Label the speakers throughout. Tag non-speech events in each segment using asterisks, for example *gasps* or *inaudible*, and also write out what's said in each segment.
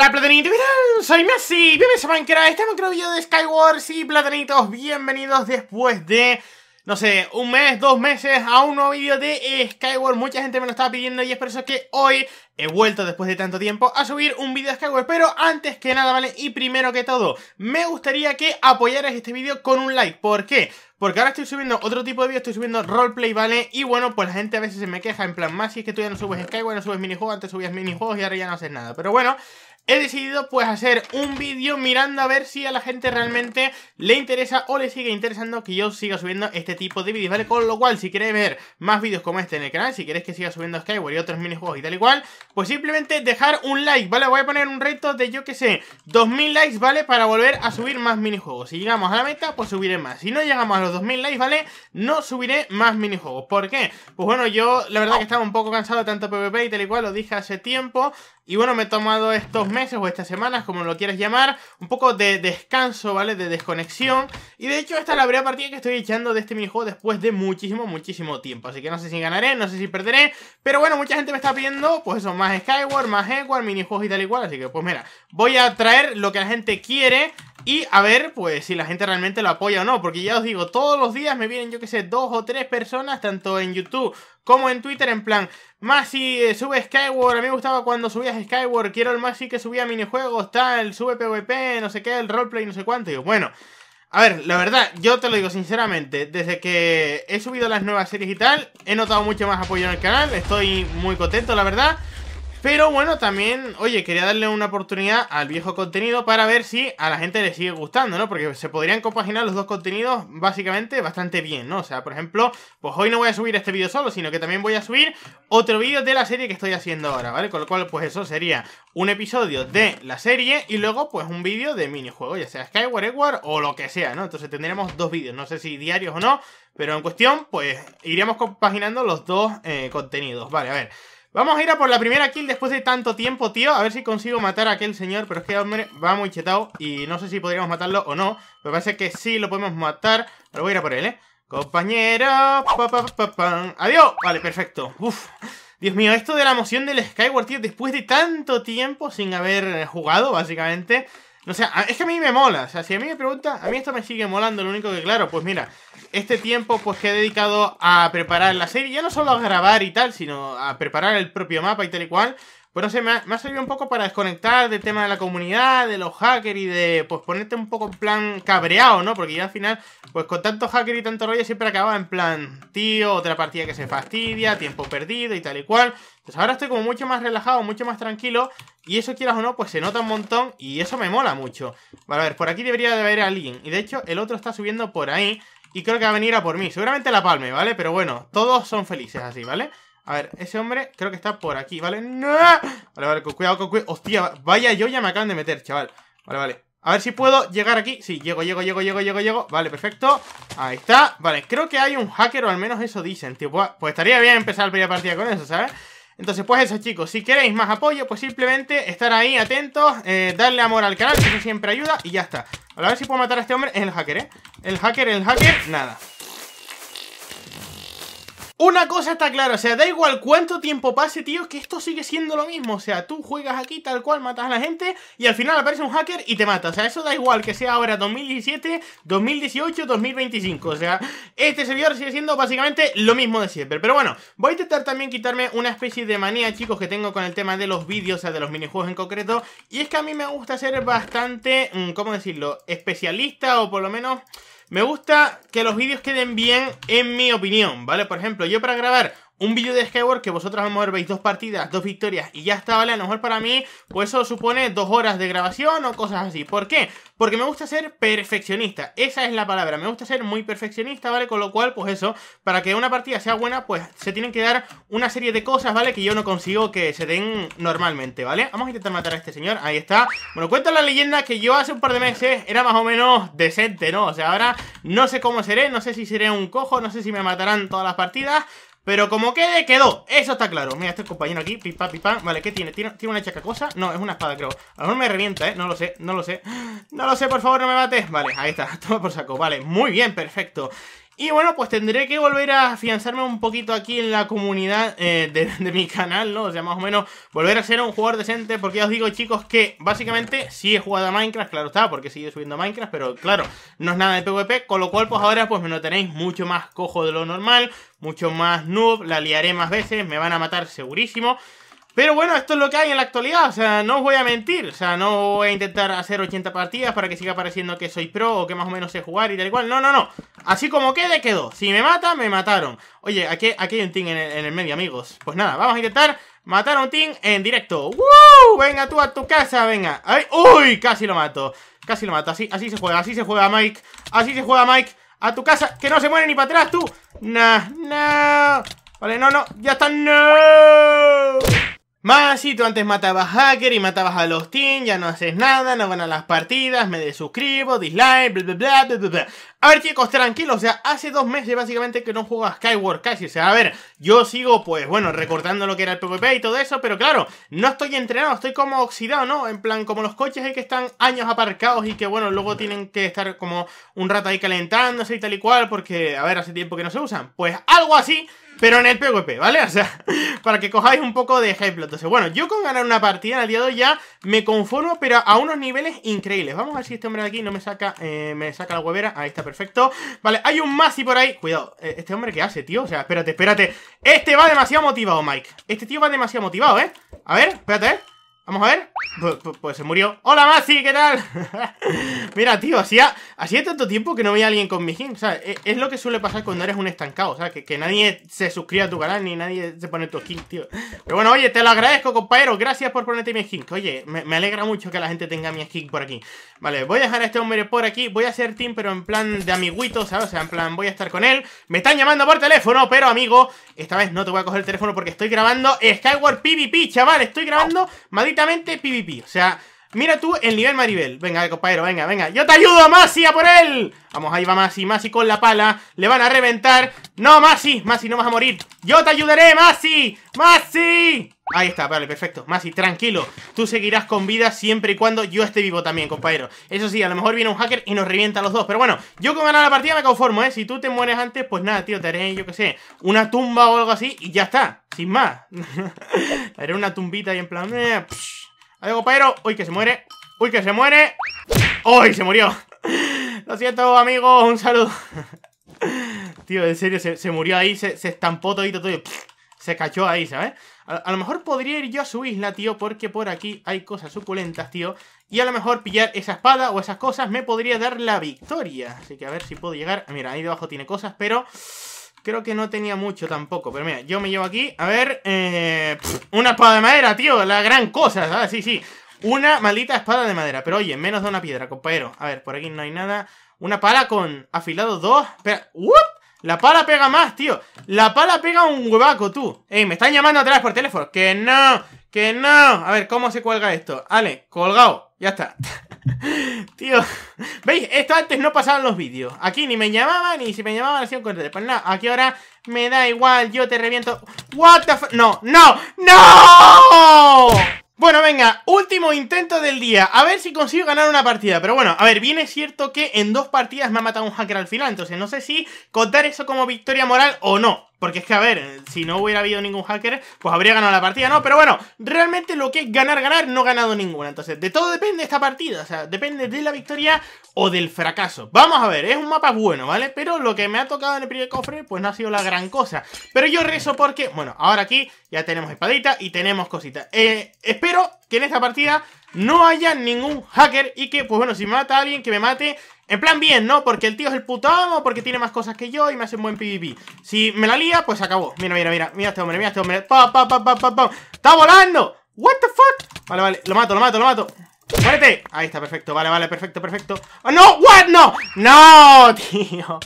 Speaker 1: Hola Platanito, Soy Messi, bienvenidos a Minecraft, estamos en video de Skyward! Sí, Platanitos, bienvenidos después de, no sé, un mes, dos meses a un nuevo vídeo de Skyward. Mucha gente me lo estaba pidiendo y es por eso que hoy he vuelto después de tanto tiempo a subir un vídeo de Skyward. Pero antes que nada, ¿vale? Y primero que todo, me gustaría que apoyaras este vídeo con un like, ¿por qué? Porque ahora estoy subiendo otro tipo de vídeo, estoy subiendo roleplay, ¿vale? Y bueno, pues la gente a veces se me queja en plan, más si es que tú ya no subes Skywars, no subes minijuegos, antes subías minijuegos y ahora ya no haces nada Pero bueno he decidido pues hacer un vídeo mirando a ver si a la gente realmente le interesa o le sigue interesando que yo siga subiendo este tipo de vídeos, ¿vale? Con lo cual, si queréis ver más vídeos como este en el canal, si queréis que siga subiendo Skyward y otros minijuegos y tal y cual, pues simplemente dejar un like, ¿vale? Voy a poner un reto de, yo que sé, 2000 likes, ¿vale? Para volver a subir más minijuegos. Si llegamos a la meta, pues subiré más. Si no llegamos a los 2000 likes, ¿vale? No subiré más minijuegos. ¿Por qué? Pues bueno, yo la verdad que estaba un poco cansado de tanto PvP y tal y cual, lo dije hace tiempo, y bueno, me he tomado estos meses o estas semanas, como lo quieras llamar, un poco de descanso, ¿vale? De desconexión. Y de hecho, esta es la primera partida que estoy echando de este minijuego después de muchísimo, muchísimo tiempo. Así que no sé si ganaré, no sé si perderé. Pero bueno, mucha gente me está pidiendo, pues eso, más Skyward, más Equal, minijuegos y tal y cual. Así que pues mira, voy a traer lo que la gente quiere y a ver, pues, si la gente realmente lo apoya o no, porque ya os digo, todos los días me vienen, yo que sé, dos o tres personas, tanto en YouTube como en Twitter, en plan, Masi, eh, sube Skyward, a mí me gustaba cuando subías Skyward, quiero el Masi que subía minijuegos, tal, sube PvP, no sé qué, el roleplay, no sé cuánto, y yo, bueno... A ver, la verdad, yo te lo digo sinceramente, desde que he subido las nuevas series y tal, he notado mucho más apoyo en el canal, estoy muy contento, la verdad. Pero bueno, también, oye, quería darle una oportunidad al viejo contenido para ver si a la gente le sigue gustando, ¿no? Porque se podrían compaginar los dos contenidos básicamente bastante bien, ¿no? O sea, por ejemplo, pues hoy no voy a subir este vídeo solo, sino que también voy a subir otro vídeo de la serie que estoy haciendo ahora, ¿vale? Con lo cual, pues eso sería un episodio de la serie y luego, pues un vídeo de minijuego, ya sea Skyward Edward o lo que sea, ¿no? Entonces tendremos dos vídeos, no sé si diarios o no, pero en cuestión, pues iríamos compaginando los dos eh, contenidos, ¿vale? A ver... Vamos a ir a por la primera kill después de tanto tiempo, tío. A ver si consigo matar a aquel señor. Pero es que, hombre, va muy chetado. Y no sé si podríamos matarlo o no. Pero parece que sí lo podemos matar. Pero voy a ir a por él, ¿eh? Compañero. Adiós. Vale, perfecto. Uf. Dios mío, esto de la emoción del Skyward, tío, después de tanto tiempo sin haber jugado, básicamente... O sea, es que a mí me mola. O sea, si a mí me pregunta, a mí esto me sigue molando. Lo único que, claro, pues mira, este tiempo pues que he dedicado a preparar la serie, ya no solo a grabar y tal, sino a preparar el propio mapa y tal y cual, pero pues no sé, me ha, servido un poco para desconectar del tema de la comunidad, de los hackers y de pues ponerte un poco en plan cabreado, ¿no? Porque ya al final, pues con tanto hacker y tanto rollo siempre acababa en plan, tío, otra partida que se fastidia, tiempo perdido y tal y cual. Entonces ahora estoy como mucho más relajado, mucho más tranquilo y eso quieras o no, pues se nota un montón y eso me mola mucho. Vale, a ver, por aquí debería de haber alguien y de hecho el otro está subiendo por ahí y creo que va a venir a por mí. Seguramente la palme, ¿vale? Pero bueno, todos son felices así, ¿vale? vale a ver, ese hombre creo que está por aquí, ¿vale? ¡No! Vale, vale, con cuidado, con cuidado. Hostia, vaya yo ya me acaban de meter, chaval. Vale, vale. A ver si puedo llegar aquí. Sí, llego, llego, llego, llego, llego, llego. Vale, perfecto. Ahí está. Vale, creo que hay un hacker, o al menos eso dicen, tío. Pues estaría bien empezar la primera partida con eso, ¿sabes? Entonces, pues eso, chicos. Si queréis más apoyo, pues simplemente estar ahí atentos, eh, darle amor al canal, que eso siempre ayuda, y ya está. a ver si puedo matar a este hombre. Es el hacker, ¿eh? El hacker, el hacker, nada. Una cosa está clara, o sea, da igual cuánto tiempo pase, tío, que esto sigue siendo lo mismo. O sea, tú juegas aquí tal cual, matas a la gente y al final aparece un hacker y te mata. O sea, eso da igual que sea ahora 2017, 2018, 2025. O sea, este servidor sigue siendo básicamente lo mismo de siempre. Pero bueno, voy a intentar también quitarme una especie de manía, chicos, que tengo con el tema de los vídeos, o sea, de los minijuegos en concreto. Y es que a mí me gusta ser bastante, mm, ¿cómo decirlo?, especialista o por lo menos... Me gusta que los vídeos queden bien, en mi opinión, ¿vale? Por ejemplo, yo para grabar un vídeo de Skyward que vosotros a lo mejor veis dos partidas, dos victorias y ya está, ¿vale? A lo mejor para mí, pues eso supone dos horas de grabación o cosas así. ¿Por qué? Porque me gusta ser perfeccionista, esa es la palabra, me gusta ser muy perfeccionista, ¿vale? Con lo cual, pues eso, para que una partida sea buena, pues se tienen que dar una serie de cosas, ¿vale? Que yo no consigo que se den normalmente, ¿vale? Vamos a intentar matar a este señor, ahí está. Bueno, cuenta la leyenda que yo hace un par de meses era más o menos decente, ¿no? O sea, ahora no sé cómo seré, no sé si seré un cojo, no sé si me matarán todas las partidas, pero como quede, quedó. Eso está claro. Mira, este compañero aquí, pipa, pipa. Vale, ¿qué tiene? tiene? ¿Tiene, una chacacosa? No, es una espada, creo. A lo mejor me revienta, ¿eh? No lo sé, no lo sé. *gasps* No lo sé, por favor, no me mates. Vale, ahí está. *laughs* Toma por saco. Vale, muy bien, perfecto. Y bueno, pues tendré que volver a afianzarme un poquito aquí en la comunidad eh, *laughs* de, mi canal, ¿no? O sea, más o menos volver a ser un jugador decente, porque ya os digo, chicos, que básicamente sí he jugado a Minecraft, claro está, porque sigue subiendo a Minecraft, pero claro, no es nada de PvP, con lo cual pues ahora pues me lo tenéis mucho más cojo de lo normal, mucho más noob, la liaré más veces, me van a matar segurísimo... Pero bueno, esto es lo que hay en la actualidad, o sea, no os voy a mentir, o sea, no voy a intentar hacer 80 partidas para que siga pareciendo que soy pro o que más o menos sé jugar y tal y cual, no, no, no, así como quede, quedó, si me mata, me mataron. Oye, aquí, aquí hay un team en el, medio, amigos, pues nada, vamos a intentar matar a un team en directo. ¡Woo! Venga tú a tu casa, venga. ¡Ay! ¡Uy! Casi lo mato, casi lo mato, así, así se juega, así se juega Mike, así se juega Mike, a tu casa, que no se muere ni para atrás tú. Nah, no. Vale, no, no, ya está, no. Más si tú antes matabas hacker y matabas a los team, ya no haces nada, no van a las partidas, me desuscribo, dislike, bla bla bla bla bla. A ver chicos, tranquilo, o sea, hace dos meses básicamente que no juego a Skyward casi, o sea, a ver, yo sigo pues bueno, recortando lo que era el PvP y todo eso, pero claro, no estoy entrenado, estoy como oxidado, ¿no? En plan, como los coches que están años aparcados y que bueno, luego tienen que estar como un rato ahí calentándose y tal y cual, porque a ver, hace tiempo que no se usan, pues algo así pero en el PvP, ¿vale? *laughs* O sea, para que cojáis un poco de ejemplo. Entonces, bueno, yo con ganar una partida en el día de hoy ya me conformo, pero a unos niveles increíbles. Vamos a ver si este hombre de aquí no me saca, eh, me saca la huevera. Ahí está, perfecto Vale, hay un Masi por ahí Cuidado, eh, ¿este hombre qué hace, tío? O sea, espérate, espérate Este va demasiado motivado, Mike Este tío va demasiado motivado, ¿eh? A ver, espérate, ¿eh? Vamos a ver. Pues, se murió. ¡Hola, Masi! ¿Qué tal? *laughs* Mira, tío, hacía, hacía tanto tiempo que no veía a alguien con mi skin. O sea, e, es, lo que suele pasar cuando eres un estancado, sea Que, que nadie se suscribe a tu canal ni nadie se pone tu skin, tío. Pero bueno, oye, te lo agradezco, compañero. Gracias por ponerte mi skin. Oye, me, alegra mucho que la gente tenga mi skin por aquí. Vale, voy a dejar a este hombre por aquí. Voy a hacer team, pero en plan de amiguito, ¿sabes? O sea, en plan, voy a estar con él. Me están llamando por teléfono, pero amigo, esta vez no te voy a coger el teléfono porque estoy grabando Skyward PvP, chaval. Estoy grabando Perfectamente PvP. O sea, Mira tú el nivel Maribel. Venga, compañero, venga, venga. ¡Yo te ayudo, Masi! ¡A por él! Vamos, ahí va Masi. Masi con la pala. Le van a reventar. ¡No, Masi! Masi, no vas a morir. ¡Yo te ayudaré, Masi! ¡Masi! Ahí está, vale, perfecto. Masi, tranquilo. Tú seguirás con vida siempre y cuando yo esté vivo también, compañero. Eso sí, a lo mejor viene un hacker y nos revienta a los dos. Pero bueno, yo con ganar la partida me conformo, ¿eh? Si tú te mueres antes, pues nada, tío, te haré, yo qué sé, una tumba o algo así y ya está. Sin más. *laughs* haré una tumbita y en plan... Eh, ¡Adiós, pero... Uy, que se muere. Uy, que se muere. Uy, se murió. Lo siento, amigo. Un saludo. Tío, en serio, se, murió ahí. Se, estampó todito, todo. Se cachó ahí, ¿sabes? a, lo mejor podría ir yo a su isla, tío, porque por aquí hay cosas suculentas, tío. Y a lo mejor pillar esa espada o esas cosas me podría dar la victoria. Así que a ver si puedo llegar. Mira, ahí debajo tiene cosas, pero... Creo que no tenía mucho tampoco, pero mira, yo me llevo aquí, a ver, eh, una espada de madera, tío, la gran cosa, ¿sabes? Sí, sí, una maldita espada de madera, pero oye, menos de una piedra, compañero. A ver, por aquí no hay nada. Una pala con afilado 2, espera, La pala pega más, tío. La pala pega un huevaco, tú. Ey, me están llamando atrás por teléfono. Que no, que no. A ver, ¿cómo se cuelga esto? Ale, colgado. Ya está. *laughs* Tío, ¿veis? Esto antes no pasaban los vídeos. Aquí ni me llamaban, ni si me llamaban un corte. Pues nada, aquí ahora me da igual, yo te reviento. What the No, no, no. Bueno, venga, último intento del día. A ver si consigo ganar una partida. Pero bueno, a ver, bien es cierto que en dos partidas me ha matado un hacker al final. Entonces no sé si contar eso como victoria moral o no. Porque es que, a ver, si no hubiera habido ningún hacker, pues habría ganado la partida, ¿no? Pero bueno, realmente lo que es ganar, ganar, no he ganado ninguna. Entonces, de todo depende esta partida. O sea, depende de la victoria o del fracaso. Vamos a ver, es un mapa bueno, ¿vale? Pero lo que me ha tocado en el primer cofre, pues no ha sido la gran cosa. Pero yo rezo porque, bueno, ahora aquí ya tenemos espadita y tenemos cosita. Eh, espero que en esta partida no haya ningún hacker y que, pues bueno, si mata a alguien, que me mate en plan bien, ¿no? Porque el tío es el puto amo, porque tiene más cosas que yo y me hace un buen PvP. Si me la lía, pues acabó. Mira, mira, mira, mira este hombre, mira este hombre. ¡Pa, pa, pa, pa, pa, está volando! ¿What the fuck? Vale, vale, lo mato, lo mato, lo mato. ¡Muérete! Ahí está, perfecto, vale, vale, perfecto, perfecto. ¡Oh, no! ¡What! ¡No! ¡No, *laughs* tío!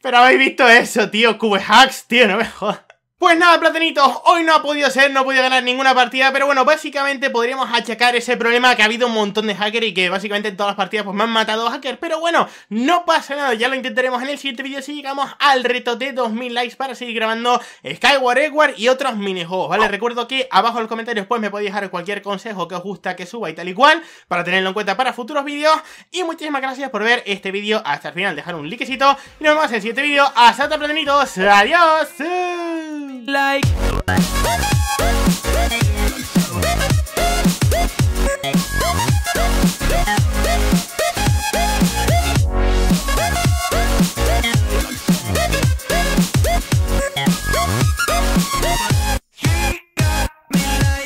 Speaker 1: Pero habéis visto eso, tío. Cube hacks, tío, no me jodas. Pues nada, platanitos, hoy no ha podido ser, no ha podido ganar ninguna partida, pero bueno, básicamente podríamos achacar ese problema que ha habido un montón de hackers y que básicamente en todas las partidas pues me han matado hackers, pero bueno, no pasa nada, ya lo intentaremos en el siguiente vídeo si llegamos al reto de 2000 likes para seguir grabando Skyward Edward y otros minijuegos, ¿vale? Recuerdo que abajo en los comentarios pues me podéis dejar cualquier consejo que os gusta que suba y tal y cual, para tenerlo en cuenta para futuros vídeos, y muchísimas gracias por ver este vídeo hasta el final, dejar un likecito, y nos vemos en el siguiente vídeo, hasta platenitos platanitos, adiós. like